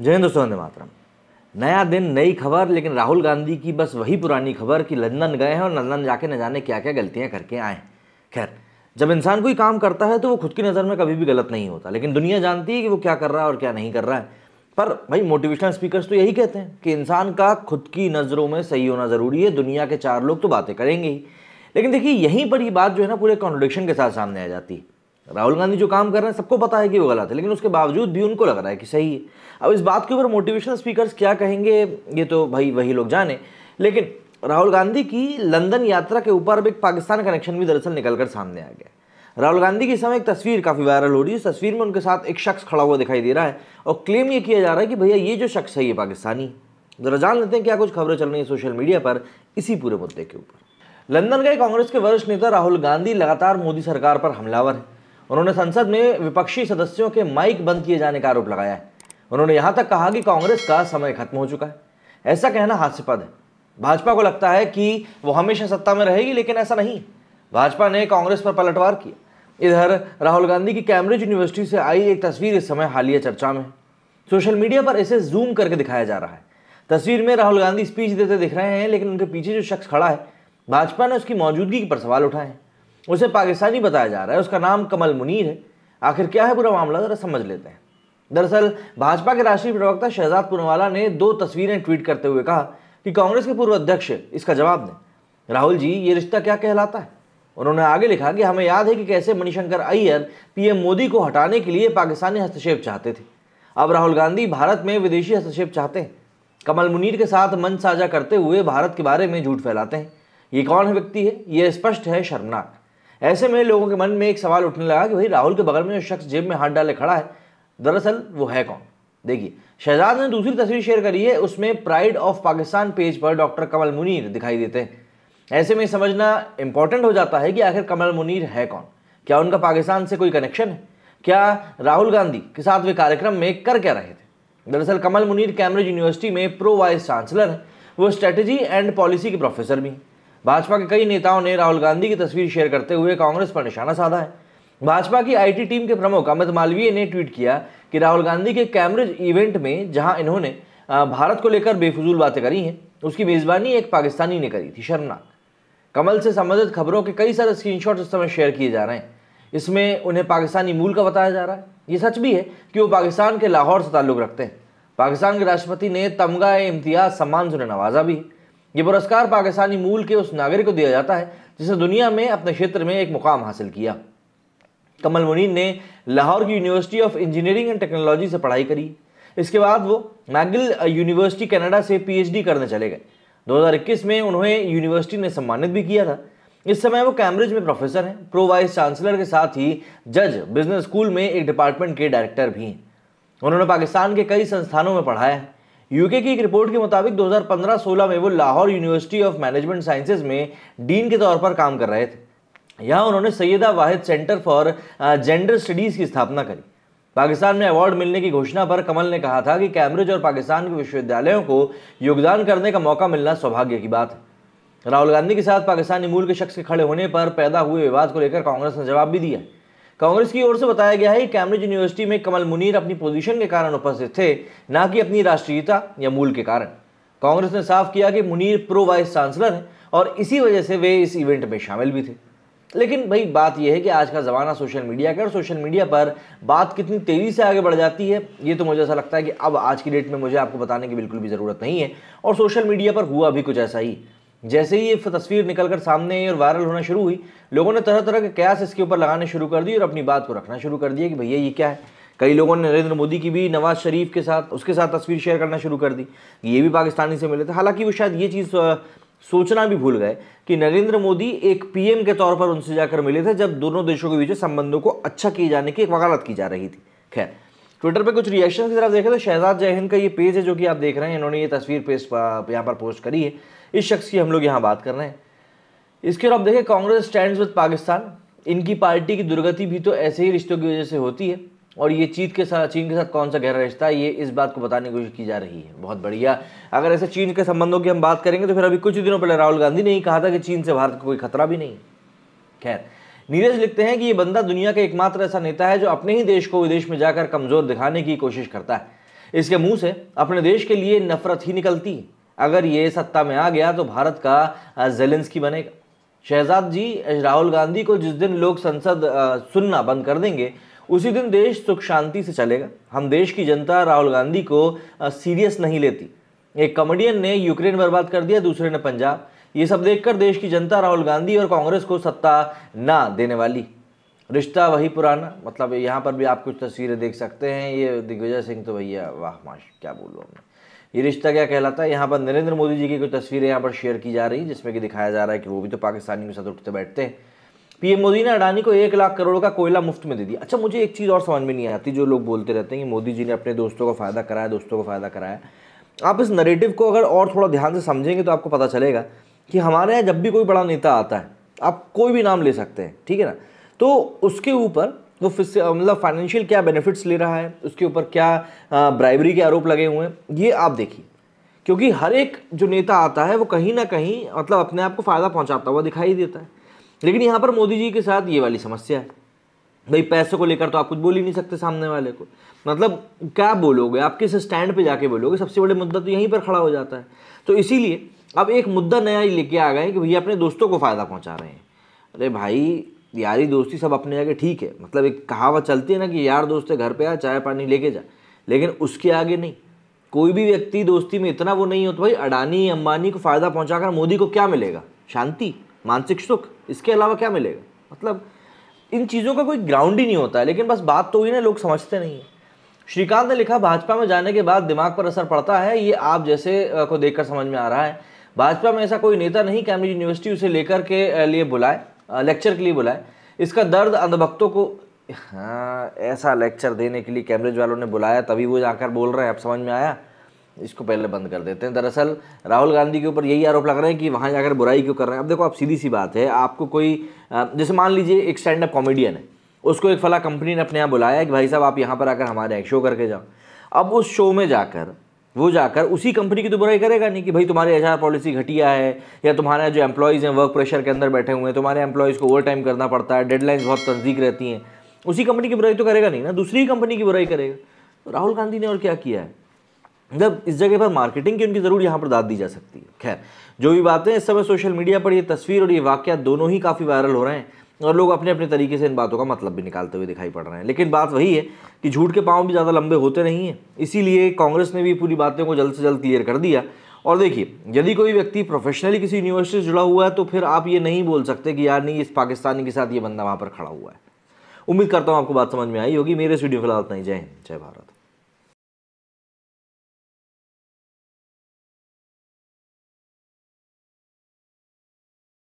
जय हिंद दोस्तों वंदे मातरम नया दिन नई खबर लेकिन राहुल गांधी की बस वही पुरानी खबर कि लंदन गए हैं और लंदन जाके न जाने क्या क्या गलतियां करके आए खैर जब इंसान कोई काम करता है तो वो खुद की नज़र में कभी भी गलत नहीं होता लेकिन दुनिया जानती है कि वो क्या कर रहा है और क्या नहीं कर रहा है पर भाई मोटिवेशनल स्पीकर्स तो यही कहते हैं कि इंसान का खुद की नज़रों में सही होना ज़रूरी है दुनिया के चार लोग तो बातें करेंगे ही लेकिन देखिए यहीं पर ये बात जो है ना पूरे कॉन्ट्रोडिक्शन के साथ सामने आ जाती है राहुल गांधी जो काम कर रहे हैं सबको पता है कि वो गलत है लेकिन उसके बावजूद भी उनको लग रहा है कि सही है अब इस बात के ऊपर मोटिवेशनल स्पीकर्स क्या कहेंगे ये तो भाई वही लोग जाने लेकिन राहुल गांधी की लंदन यात्रा के ऊपर अब एक पाकिस्तान कनेक्शन भी दरअसल निकल कर सामने आ गया राहुल गांधी की समय एक तस्वीर काफ़ी वायरल हो रही है उस तस्वीर में उनके साथ एक शख्स खड़ा हुआ दिखाई दे रहा है और क्लेम ये किया जा रहा है कि भैया ये जो शख्स है ये पाकिस्तानी जरा जान लेते हैं क्या कुछ खबरें चल रही हैं सोशल मीडिया पर इसी पूरे मुद्दे के ऊपर लंदन गए कांग्रेस के वरिष्ठ नेता राहुल गांधी लगातार मोदी सरकार पर हमलावर हैं उन्होंने संसद में विपक्षी सदस्यों के माइक बंद किए जाने का आरोप लगाया है उन्होंने यहां तक कहा कि कांग्रेस का समय खत्म हो चुका है ऐसा कहना हास्यपद है भाजपा को लगता है कि वो हमेशा सत्ता में रहेगी लेकिन ऐसा नहीं भाजपा ने कांग्रेस पर पलटवार किया इधर राहुल गांधी की कैम्ब्रिज यूनिवर्सिटी से आई एक तस्वीर इस समय हालिया चर्चा में सोशल मीडिया पर इसे जूम करके दिखाया जा रहा है तस्वीर में राहुल गांधी स्पीच देते दिख रहे हैं लेकिन उनके पीछे जो शख्स खड़ा है भाजपा ने उसकी मौजूदगी पर सवाल उठाए हैं उसे पाकिस्तानी बताया जा रहा है उसका नाम कमल मुनीर है आखिर क्या है पूरा मामला ज़रा समझ लेते हैं दरअसल भाजपा के राष्ट्रीय प्रवक्ता शहजाद पुनवाला ने दो तस्वीरें ट्वीट करते हुए कहा कि कांग्रेस के पूर्व अध्यक्ष इसका जवाब दें राहुल जी ये रिश्ता क्या कहलाता है उन्होंने आगे लिखा कि हमें याद है कि कैसे मणिशंकर अय्यर पीएम मोदी को हटाने के लिए पाकिस्तानी हस्तक्षेप चाहते थे अब राहुल गांधी भारत में विदेशी हस्तक्षेप चाहते हैं कमल मुनीर के साथ मंच साझा करते हुए भारत के बारे में झूठ फैलाते हैं ये कौन है व्यक्ति है ये स्पष्ट है शर्मनाक ऐसे में लोगों के मन में एक सवाल उठने लगा कि भाई राहुल के बगल में जो शख्स जेब में हाथ डाले खड़ा है दरअसल वो है कौन देखिए शहजाद ने दूसरी तस्वीर शेयर करी है उसमें प्राइड ऑफ पाकिस्तान पेज पर डॉक्टर कमल मुनीर दिखाई देते हैं ऐसे में समझना इंपॉर्टेंट हो जाता है कि आखिर कमल मुनीर है कौन क्या उनका पाकिस्तान से कोई कनेक्शन है क्या राहुल गांधी के साथ वे कार्यक्रम में कर क्या रहे थे दरअसल कमल मुनीर कैम्ब्रिज यूनिवर्सिटी में प्रो वाइस चांसलर हैं वो स्ट्रेटजी एंड पॉलिसी के प्रोफेसर भी हैं भाजपा के कई नेताओं ने राहुल गांधी की तस्वीर शेयर करते हुए कांग्रेस पर निशाना साधा है भाजपा की आईटी टीम के प्रमुख अमित मालवीय ने ट्वीट किया कि राहुल गांधी के कैम्ब्रिज इवेंट में जहां इन्होंने भारत को लेकर बेफजूल बातें करी हैं उसकी मेज़बानी एक पाकिस्तानी ने करी थी शर्मनाक कमल से संबंधित खबरों के कई सारे स्क्रीनशॉट इस समय शेयर किए जा रहे हैं इसमें उन्हें पाकिस्तानी मूल का बताया जा रहा है ये सच भी है कि वो पाकिस्तान के लाहौर से ताल्लुक़ रखते हैं पाकिस्तान के राष्ट्रपति ने तमगा इम्तियाज़ सम्मान से उन्हें नवाजा भी है ये पुरस्कार पाकिस्तानी मूल के उस नागरिक को दिया जाता है जिसने दुनिया में अपने क्षेत्र में एक मुकाम हासिल किया कमल मुनीन ने लाहौर की University of Engineering and Technology से पढ़ाई करी इसके बाद वो मैगिल यूनिवर्सिटी कनाडा से पीएचडी करने चले गए 2021 में उन्हें यूनिवर्सिटी ने सम्मानित भी किया था इस समय वो कैम्ब्रिज में प्रोफेसर हैं प्रो वाइस चांसलर के साथ ही जज बिजनेस स्कूल में एक डिपार्टमेंट के डायरेक्टर भी हैं उन्होंने पाकिस्तान के कई संस्थानों में पढ़ाया है यूके की एक रिपोर्ट के मुताबिक 2015-16 में वो Lahore University of Management Sciences में डीन के तौर पर काम कर रहे थे यहाँ उन्होंने Syeda Waheed centre for gender studies की स्थापना करी पाकिस्तान में अवार्ड मिलने की घोषणा पर कमल ने कहा था कि कैम्ब्रिज और पाकिस्तान के विश्वविद्यालयों को योगदान करने का मौका मिलना सौभाग्य की बात है राहुल गांधी के साथ पाकिस्तानी मूल के शख्स के खड़े होने पर पैदा हुए विवाद को लेकर कांग्रेस ने जवाब भी दिया कांग्रेस की ओर से बताया गया है कि कैम्ब्रिज यूनिवर्सिटी में कमल मुनीर अपनी पोजीशन के कारण उपस्थित थे ना कि अपनी राष्ट्रीयता या मूल के कारण कांग्रेस ने साफ किया कि मुनीर प्रो वाइस चांसलर हैं और इसी वजह से वे इस इवेंट में शामिल भी थे लेकिन भाई बात यह है कि आज का ज़माना सोशल मीडिया का और सोशल मीडिया पर बात कितनी तेज़ी से आगे बढ़ जाती है ये तो मुझे ऐसा लगता है कि अब आज की डेट में मुझे आपको बताने की बिल्कुल भी ज़रूरत नहीं है और सोशल मीडिया पर हुआ भी कुछ ऐसा ही जैसे ही ये तस्वीर निकलकर सामने आई और वायरल होना शुरू हुई लोगों ने तरह तरह के कयास इसके ऊपर लगाने शुरू कर दिए और अपनी बात को रखना शुरू कर दिया कि भैया ये क्या है कई लोगों ने नरेंद्र मोदी की भी नवाज शरीफ के साथ उसके साथ तस्वीर शेयर करना शुरू कर दी ये भी पाकिस्तानी से मिले थे हालांकि वो शायद ये चीज़ सोचना भी भूल गए कि नरेंद्र मोदी एक पीएम के तौर पर उनसे जाकर मिले थे जब दोनों देशों के बीच संबंधों को अच्छा किए जाने की एक वकालत की जा रही थी खैर ट्विटर पे कुछ रिएक्शन की तरफ देखें तो शहजाद जयहिंद का ये पेज है जो कि आप देख रहे हैं इन्होंने ये तस्वीर पेज यहाँ पर पोस्ट करी है इस शख्स की हम लोग यहाँ बात कर रहे हैं इसके अलावा देखें कांग्रेस स्टैंड विद पाकिस्तान इनकी पार्टी की दुर्गति भी तो ऐसे ही रिश्तों की वजह से होती है और ये चीन के साथ चीन के साथ कौन सा गहरा रिश्ता है ये इस बात को बताने की कोशिश की जा रही है बहुत बढ़िया अगर ऐसे चीन के संबंधों की हम बात करेंगे तो फिर अभी कुछ दिनों पहले राहुल गांधी ने ही कहा था कि चीन से भारत को कोई खतरा भी नहीं खैर नीरज लिखते हैं कि ये बंदा दुनिया का एकमात्र ऐसा नेता है जो अपने ही देश को विदेश में जाकर कमजोर दिखाने की कोशिश करता है इसके मुंह से अपने देश के लिए नफरत ही निकलती अगर ये सत्ता में आ गया तो भारत का जेलेंस की बनेगा शहजाद जी राहुल गांधी को जिस दिन लोग संसद सुनना बंद कर देंगे उसी दिन देश सुख शांति से चलेगा हम देश की जनता राहुल गांधी को सीरियस नहीं लेती एक कॉमेडियन ने यूक्रेन बर्बाद कर दिया दूसरे ने पंजाब ये सब देखकर देश की जनता राहुल गांधी और कांग्रेस को सत्ता ना देने वाली रिश्ता वही पुराना मतलब यहाँ पर भी आप कुछ तस्वीरें देख सकते हैं ये दिग्विजय सिंह तो भैया वाह माश क्या बोलूँ हमने ये रिश्ता क्या कहलाता है यहाँ पर नरेंद्र मोदी जी की कुछ तस्वीरें यहाँ पर शेयर की जा रही हैं जिसमें कि दिखाया जा रहा है कि वो भी तो पाकिस्तानियों के साथ उठते बैठते हैं पीएम मोदी ने अडानी को एक लाख करोड़ का कोयला मुफ्त में दे दिया अच्छा मुझे एक चीज़ और समझ में नहीं आती जो लोग बोलते रहते हैं कि मोदी जी ने अपने दोस्तों को फ़ायदा कराया दोस्तों को फ़ायदा कराया आप इस नरेटिव को अगर और थोड़ा ध्यान से समझेंगे तो आपको पता चलेगा कि हमारे यहाँ जब भी कोई बड़ा नेता आता है आप कोई भी नाम ले सकते हैं ठीक है ना तो उसके ऊपर वो फिस मतलब फाइनेंशियल क्या बेनिफिट्स ले रहा है उसके ऊपर क्या ब्राइबरी के आरोप लगे हुए हैं ये आप देखिए क्योंकि हर एक जो नेता आता है वो कहीं ना कहीं मतलब अपने आप को फ़ायदा पहुंचाता हुआ दिखाई देता है लेकिन यहाँ पर मोदी जी के साथ ये वाली समस्या है भाई पैसों को लेकर तो आप कुछ बोल ही नहीं सकते सामने वाले को मतलब क्या बोलोगे आप किस स्टैंड पे जाके बोलोगे सबसे बड़े मुद्दा तो यहीं पर खड़ा हो जाता है तो इसीलिए अब एक मुद्दा नया ही लेके आ गए कि भैया अपने दोस्तों को फ़ायदा पहुंचा रहे हैं अरे भाई यारी दोस्ती सब अपने आगे ठीक है मतलब एक कहावत चलती है ना कि यार दोस्त घर पे आ चाय पानी लेके जा लेकिन उसके आगे नहीं कोई भी व्यक्ति दोस्ती में इतना वो नहीं होता तो भाई अडानी अंबानी को फ़ायदा पहुँचाकर मोदी को क्या मिलेगा शांति मानसिक सुख इसके अलावा क्या मिलेगा मतलब इन चीज़ों का कोई ग्राउंड ही नहीं होता है लेकिन बस बात तो ही ना लोग समझते नहीं है श्रीकांत ने लिखा भाजपा में जाने के बाद दिमाग पर असर पड़ता है ये आप जैसे को देखकर समझ में आ रहा है भाजपा में ऐसा कोई नेता नहीं कैम्ब्रिज यूनिवर्सिटी उसे लेकर के लिए बुलाए लेक्चर के लिए बुलाए इसका दर्द अंधभक्तों को हाँ ऐसा लेक्चर देने के लिए कैम्ब्रिज वालों ने बुलाया तभी वो जाकर बोल रहे हैं अब समझ में आया इसको पहले बंद कर देते हैं दरअसल राहुल गांधी के ऊपर यही आरोप लग रहे हैं कि वहाँ जाकर बुराई क्यों कर रहे हैं अब देखो आप सीधी सी बात है आपको कोई जैसे मान लीजिए एक स्टैंड अप कॉमेडियन है उसको एक फला कंपनी ने अपने यहाँ बुलाया कि भाई साहब आप यहाँ पर आकर हमारे यहाँ शो करके जाओ अब उस शो में जाकर वो जाकर उसी कंपनी की तो बुराई करेगा नहीं कि भाई तुम्हारे एच पॉलिसी घटिया है या तुम्हारे जो एम्प्लॉयज़ हैं वर्क प्रेशर के अंदर बैठे हुए हैं तुम्हारे एम्प्लॉयज़ को ओवर टाइम करना पड़ता है डेडलाइंस बहुत नज़दीक रहती हैं उसी कंपनी की बुराई तो करेगा नहीं ना दूसरी कंपनी की बुराई करेगा तो राहुल गांधी ने और क्या किया है जब मतलब इस जगह पर मार्केटिंग की उनकी ज़रूर यहाँ पर दाद दी जा सकती है खैर जो भी बातें इस समय सोशल मीडिया पर ये तस्वीर और ये वाक्य दोनों ही काफ़ी वायरल हो रहे हैं और लोग अपने अपने तरीके से इन बातों का मतलब भी निकालते हुए दिखाई पड़ रहे हैं लेकिन बात वही है कि झूठ के पाँव भी ज़्यादा लंबे होते नहीं हैं इसीलिए कांग्रेस ने भी पूरी बातें को जल्द से जल्द क्लियर कर दिया और देखिए यदि कोई व्यक्ति प्रोफेशनली किसी यूनिवर्सिटी से जुड़ा हुआ है तो फिर आप ये नहीं बोल सकते कि यार नहीं इस पाकिस्तानी के साथ ये बंदा वहाँ पर खड़ा हुआ है उम्मीद करता हूँ आपको बात समझ में आई होगी मेरे इस वीडियो फिलहाल नहीं जय हिंद जय भारत